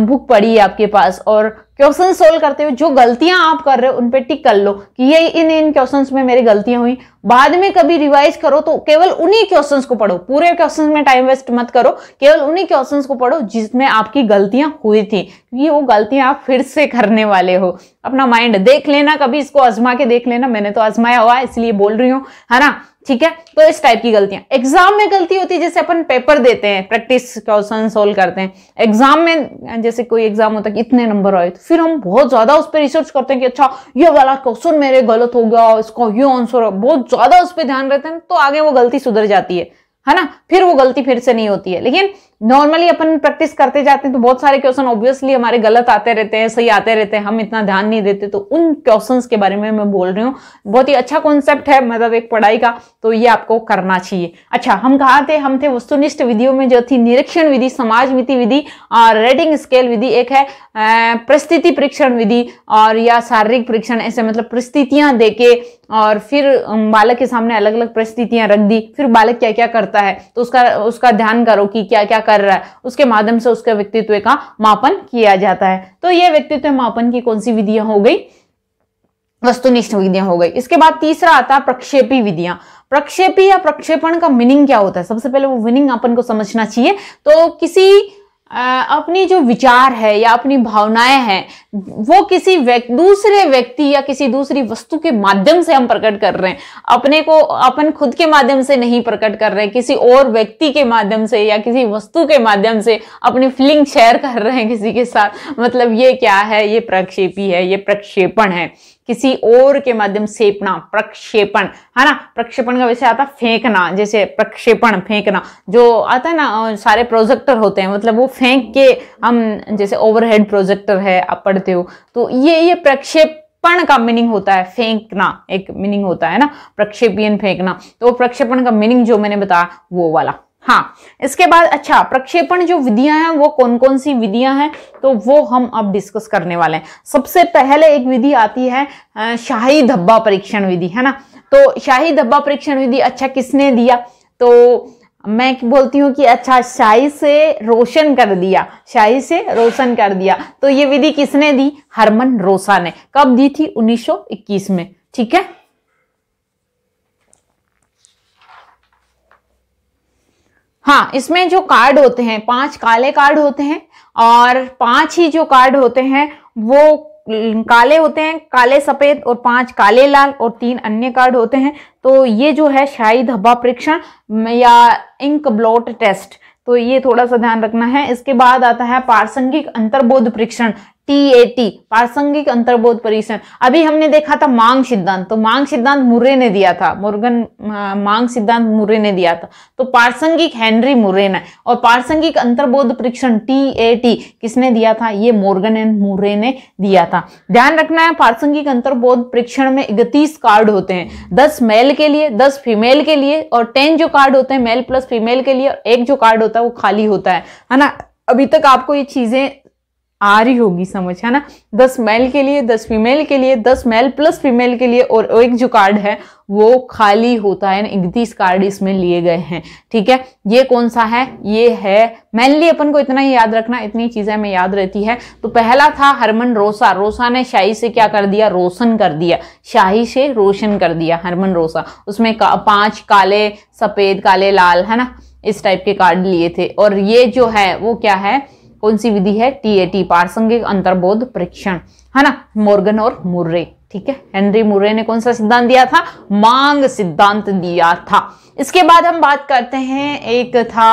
बुक पड़ी है आपके पास और क्वेश्चन सोल्व करते हुए जो गलतियां आप कर रहे हो उन पे टिक कर लो कि ये इन इन क्वेश्चंस में मेरी गलतियां हुई बाद में कभी रिवाइज करो तो केवल उन्हीं क्वेश्चंस को पढ़ो पूरे क्वेश्चंस में टाइम वेस्ट मत करो केवल उन्हीं क्वेश्चंस को पढ़ो जिसमें आपकी गलतियां हुई थी क्योंकि वो गलतियां आप फिर से करने वाले हो अपना माइंड देख लेना कभी इसको आजमा के देख लेना मैंने तो आजमाया हुआ है इसलिए बोल रही हूँ है ना ठीक है तो इस टाइप की गलतियां एग्जाम में गलती होती है जैसे अपन पेपर देते हैं प्रैक्टिस क्वेश्चन सोल्व करते हैं एग्जाम में जैसे कोई एग्जाम होता है कि इतने नंबर आए तो फिर हम बहुत ज्यादा उस पर रिसर्च करते हैं कि अच्छा ये वाला क्वेश्चन मेरे गलत हो गया इसका ये आंसर बहुत ज्यादा उस पर ध्यान रहते हैं तो आगे वो गलती सुधर जाती है है ना फिर वो गलती फिर से नहीं होती है लेकिन नॉर्मली अपन प्रैक्टिस करते जाते हैं तो बहुत सारे क्वेश्चन ऑब्वियसली हमारे गलत आते रहते हैं सही आते रहते हैं हम इतना ध्यान नहीं देते तो उन क्वेश्चन के बारे में मैं बोल रही हूँ बहुत ही अच्छा कॉन्सेप्ट है मतलब एक पढ़ाई का तो ये आपको करना चाहिए अच्छा हम कहा थे हम थे वस्तुनिष्ठ विधियों में जो थी निरीक्षण विधि समाज मिति विधि और रेटिंग स्केल विधि एक है परिस्थिति परीक्षण विधि और या शारीरिक परीक्षण ऐसे मतलब परिस्थितियां देके और फिर बालक के सामने अलग अलग परिस्थितियां रख दी फिर बालक क्या क्या करता है तो उसका उसका ध्यान करो कि क्या क्या कर कर रहा है उसके माध्यम से उसके व्यक्तित्व का मापन किया जाता है तो ये व्यक्तित्व मापन की कौन सी विधियां हो गई वस्तुनिष्ठ विधियां हो गई इसके बाद तीसरा आता है प्रक्षेपी विधियां प्रक्षेपी या प्रक्षेपण का मीनिंग क्या होता है सबसे पहले वो मीनिंग अपन को समझना चाहिए तो किसी अपनी जो विचार है या अपनी भावनाएं हैं वो किसी व्यक, दूसरे व्यक्ति या किसी दूसरी वस्तु के माध्यम से हम प्रकट कर रहे हैं अपने को अपन खुद के माध्यम से नहीं प्रकट कर रहे हैं किसी और व्यक्ति के माध्यम से या किसी वस्तु के माध्यम से अपनी फीलिंग शेयर कर रहे हैं किसी के साथ मतलब ये क्या है ये प्रक्षेपी है ये प्रक्षेपण है किसी और के माध्यम सेपना प्रक्षेपण है ना प्रक्षेपण का विषय आता फेंकना जैसे प्रक्षेपण फेंकना जो आता है ना सारे प्रोजेक्टर होते हैं मतलब वो फेंक के हम जैसे ओवरहेड प्रोजेक्टर है आप पढ़ते हो तो ये ये प्रक्षेप पण का मीनिंग होता है फेंकना एक मीनिंग होता है ना प्रक्षेपियन फेंकना तो प्रक्षेपण का मीनिंग जो मैंने बताया वो वाला हाँ इसके बाद अच्छा प्रक्षेपण जो विधियां हैं वो कौन कौन सी विधियां हैं तो वो हम अब डिस्कस करने वाले हैं सबसे पहले एक विधि आती है शाही धब्बा परीक्षण विधि है ना तो शाही धब्बा परीक्षण विधि अच्छा किसने दिया तो मैं बोलती हूँ कि अच्छा शाही से रोशन कर दिया शाही से रोशन कर दिया तो ये विधि किसने दी हरमन रोसा ने कब दी थी 1921 में ठीक है हाँ इसमें जो कार्ड होते हैं पांच काले कार्ड होते हैं और पांच ही जो कार्ड होते हैं वो काले होते हैं काले सफेद और पांच काले लाल और तीन अन्य कार्ड होते हैं तो ये जो है शाही धब्बा परीक्षण या इंक ब्लॉट टेस्ट तो ये थोड़ा सा ध्यान रखना है इसके बाद आता है पारसंगिक अंतर्बोध परीक्षण टीएटी प्रासंगिक अंतर्बोध परीक्षण अभी हमने देखा था मांग सिद्धांत तो मांग सिद्धांत मुर्रे ने दिया था मुर्गन मांग सिद्धांत मुर्रे ने दिया था तो प्रासंगिक हेनरी मुर्रे ने और प्रासंगिक अंतर्बोध परीक्षण टीएटी किसने दिया था ये मोर्गन एंड मुर्रे ने दिया था ध्यान रखना है प्रासंगिक अंतर्बोध परीक्षण में इकतीस कार्ड होते हैं दस मेल के लिए दस फीमेल के लिए और टेन जो कार्ड होते हैं मेल प्लस फीमेल के लिए और एक जो कार्ड होता है वो खाली होता है है ना अभी तक आपको ये चीजें आ रही होगी समझ है ना दस मेल के लिए दस फीमेल के लिए दस मेल प्लस फीमेल के लिए और एक जो कार्ड है वो खाली होता है इकतीस कार्ड इसमें लिए गए हैं ठीक है ये कौन सा है ये है मेनली अपन को इतना ही याद रखना इतनी चीजें हमें याद रहती है तो पहला था हरमन रोसा रोसा ने शाही से क्या कर दिया रोशन कर दिया शाही से रोशन कर दिया हरमन रोसा उसमें का, पांच काले सफेद काले लाल है ना इस टाइप के कार्ड लिए थे और ये जो है वो क्या है कौन सी विधि है टी ए टी पारसंगिक अंतर्बोध परीक्षण है ना मोर्गन और मुर्रे ठीक है हेनरी मुर्रे ने कौन सा सिद्धांत दिया था मांग सिद्धांत दिया था इसके बाद हम बात करते हैं एक था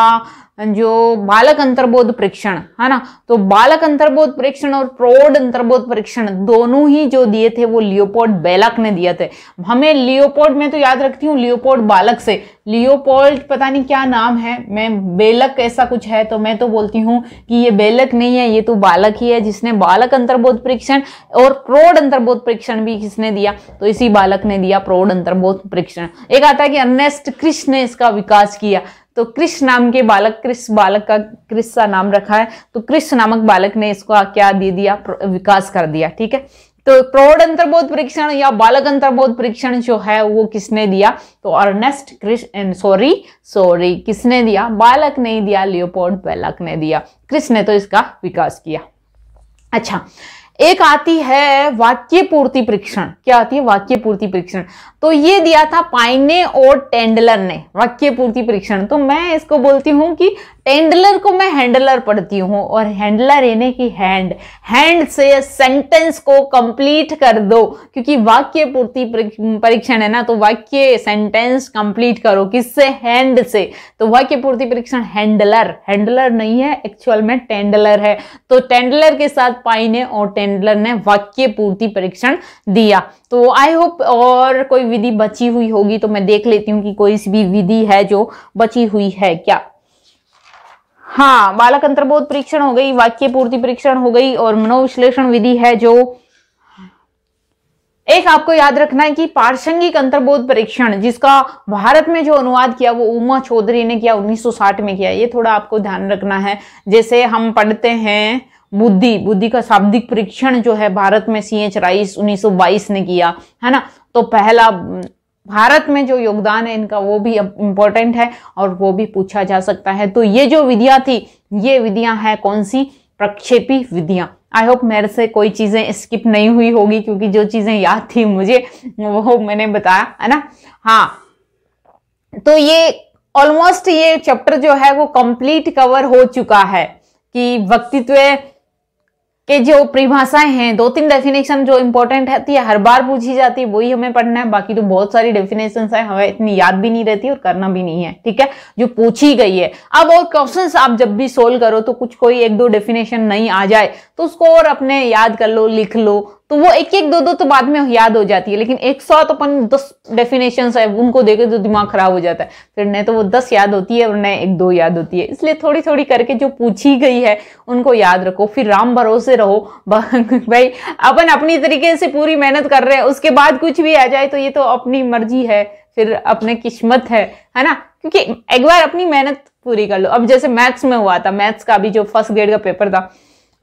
जो बालक अंतर्बोध परीक्षण है ना तो बालक अंतर्बोध परीक्षण और प्रौढ़ अंतर्बोध परीक्षण दोनों ही जो दिए थे वो लियोपोल्ड बेलक ने दिए थे हमें लियोपोल्ड में तो याद रखती हूँ लियोपोल्ड बालक से लियोपोल्ड पता नहीं क्या नाम है मैं बेलक ऐसा कुछ है तो मैं तो बोलती हूँ कि ये बेलक नहीं है ये तो बालक ही है जिसने बालक अंतर्बोध परीक्षण और प्रौढ़ अंतर्बोध परीक्षण भी किसने दिया तो इसी बालक ने दिया प्रौढ़ अंतर्बोध परीक्षण एक आता है कि अर्नेस्ट कृष्ण ने इसका विकास किया तो कृष्ण नाम के बालक कृष्ण बालक का कृष्ण सा नाम रखा है तो कृष्ण नामक बालक ने इसको क्या दे दिया विकास कर दिया ठीक है तो प्रौढ़ अंतर्बोध परीक्षण या बालक अंतर्बोध परीक्षण जो है वो किसने दिया तो अर्नेस्ट कृष्ण सॉरी सॉरी किसने दिया बालक ने दिया लियोपोर्ड बैलक ने दिया कृष्ण ने तो इसका विकास किया अच्छा एक आती है वाक्य पूर्ति परीक्षण क्या आती है वाक्य पूर्ति परीक्षण तो ये दिया था पाइने और टेंडलर ने वाक्य पूर्ति परीक्षण तो मैं इसको बोलती हूं कि टेंडलर को मैं हैंडलर पढ़ती हूँ और हैंडलर यानी कि हैंड हैंड से सेंटेंस को कंप्लीट कर दो क्योंकि वाक्य पूर्ति परीक्षण है ना तो वाक्य सेंटेंस कंप्लीट करो किससे हैंड से तो वाक्य पूर्ति परीक्षण हैंडलर हैंडलर नहीं है एक्चुअल में टेंडलर है तो टेंडलर के साथ पाई ने और टेंडलर ने वाक्य पूर्ति परीक्षण दिया तो आई होप और कोई विधि बची हुई होगी तो मैं देख लेती हूँ कि कोई भी विधि है जो बची हुई है क्या हाँ बालक अंतर्बोध परीक्षण हो गई वाक्य पूर्ति परीक्षण हो गई और मनोविश्लेषण विधि है जो एक आपको याद रखना है कि पारसंगिक अंतर्बोध परीक्षण जिसका भारत में जो अनुवाद किया वो उमा चौधरी ने किया 1960 में किया ये थोड़ा आपको ध्यान रखना है जैसे हम पढ़ते हैं बुद्धि बुद्धि का शाब्दिक परीक्षण जो है भारत में सी एच राइस उन्नीस ने किया है ना तो पहला भारत में जो योगदान है इनका वो भी इम्पोर्टेंट है और वो भी पूछा जा सकता है तो ये जो विधियाँ थी ये विधियाँ हैं कौन सी प्रक्षेपी विधियाँ आई होप मेरे से कोई चीज़ें स्किप नहीं हुई होगी क्योंकि जो चीज़ें याद थी मुझे वो मैंने बताया है ना हाँ तो ये ऑलमोस्ट ये चैप्टर जो है वो कंप्लीट कवर हो चुका है कि व्यक्तित्व के जो परिभाषाएं हैं दो तीन डेफिनेशन जो इंपॉर्टेंट है तो हर बार पूछी जाती है वही हमें पढ़ना है बाकी तो बहुत सारी डेफिनेशन है हमें इतनी याद भी नहीं रहती और करना भी नहीं है ठीक है जो पूछी गई है अब और क्वेश्चन आप जब भी सोल्व करो तो कुछ कोई एक दो डेफिनेशन नहीं आ जाए तो उसको और अपने याद कर लो लिख लो तो वो एक एक दो दो तो बाद में याद हो जाती है लेकिन एक सौ तो अपन दस डेफिनेशन है उनको देखे तो दिमाग खराब हो जाता है फिर न तो वो दस याद होती है और न एक दो याद होती है इसलिए थोड़ी थोड़ी करके जो पूछी गई है उनको याद रखो फिर राम भरोसे रहो भाई अपन अपनी तरीके से पूरी मेहनत कर रहे हैं उसके बाद कुछ भी आ जाए तो ये तो अपनी मर्जी है फिर अपने किस्मत है है ना क्योंकि एक बार अपनी मेहनत पूरी कर लो अब जैसे मैथ्स में हुआ था मैथ्स का भी जो फर्स्ट ग्रेड का पेपर था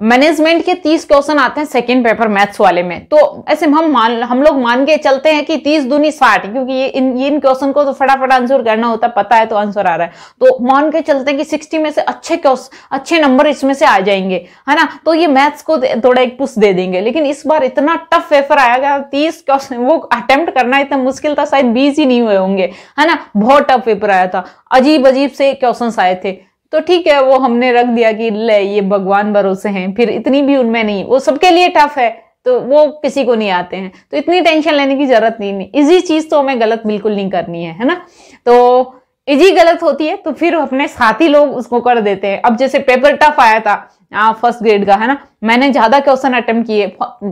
मैनेजमेंट के तीस क्वेश्चन आते हैं सेकेंड पेपर मैथ्स वाले में तो ऐसे हम मान हम लोग मान के चलते हैं कि तीस दूनी साठ क्योंकि ये इन ये इन क्वेश्चन को तो फटाफट आंसर करना होता है पता है तो आंसर आ रहा है तो मान के चलते हैं कि सिक्सटी में से अच्छे क्वेश्चन अच्छे नंबर इसमें से आ जाएंगे है ना तो ये मैथ्स को थोड़ा एक पुस दे देंगे लेकिन इस बार इतना टफ पेपर आया गया तीस क्वेश्चन वो अटेम्प्ट करना इतना मुश्किल था शायद बीस ही नहीं हुए होंगे है ना बहुत टफ पेपर आया था अजीब अजीब से क्वेश्चन आए थे तो ठीक है वो हमने रख दिया कि ले ये भगवान भरोसे हैं फिर इतनी भी उनमें नहीं वो सबके लिए टफ है तो वो किसी को नहीं आते हैं तो इतनी टेंशन लेने की जरूरत नहीं इजी चीज़ तो हमें गलत बिल्कुल नहीं करनी है है ना तो इजी गलत होती है तो फिर अपने साथी लोग उसको कर देते हैं अब जैसे पेपर टफ आया था फर्स्ट ग्रेड का है ना मैंने ज़्यादा क्वेश्चन अटेम्प्ट किए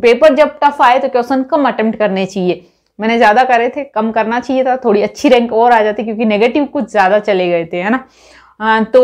पेपर जब टफ आए तो क्वेश्चन कम अटेम्प्ट करने चाहिए मैंने ज़्यादा करे थे कम करना चाहिए था थोड़ी अच्छी रैंक और आ जाती क्योंकि नेगेटिव कुछ ज़्यादा चले गए थे है ना हाँ, तो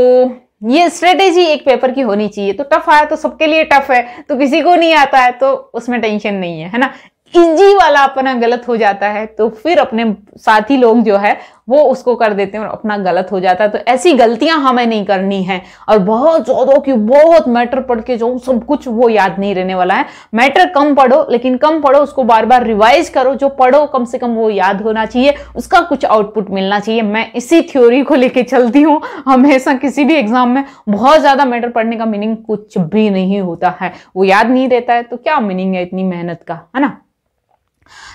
ये स्ट्रेटेजी एक पेपर की होनी चाहिए तो टफ आया तो सबके लिए टफ है तो किसी को नहीं आता है तो उसमें टेंशन नहीं है है ना इजी वाला अपना गलत हो जाता है तो फिर अपने साथी लोग जो है वो उसको कर देते हैं और अपना गलत हो जाता है तो ऐसी गलतियां हमें नहीं करनी है और बहुत ज़्यादा कि बहुत मैटर पढ़ के जो सब कुछ वो याद नहीं रहने वाला है मैटर कम पढ़ो लेकिन कम पढ़ो उसको बार बार रिवाइज करो जो पढ़ो कम से कम वो याद होना चाहिए उसका कुछ आउटपुट मिलना चाहिए मैं इसी थ्योरी को लेके चलती हूँ हमेशा किसी भी एग्जाम में बहुत ज़्यादा मैटर पढ़ने का मीनिंग कुछ भी नहीं होता है वो याद नहीं रहता है तो क्या मीनिंग है इतनी मेहनत का है ना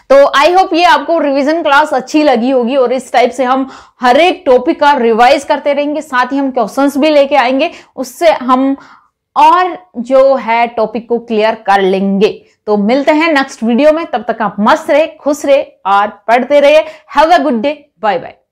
तो आई होप ये आपको रिवीजन क्लास अच्छी लगी होगी और इस टाइप से हम हर एक टॉपिक का रिवाइज करते रहेंगे साथ ही हम क्वेश्चंस भी लेके आएंगे उससे हम और जो है टॉपिक को क्लियर कर लेंगे तो मिलते हैं नेक्स्ट वीडियो में तब तक आप मस्त रहे खुश रहे और पढ़ते रहे have a good day bye bye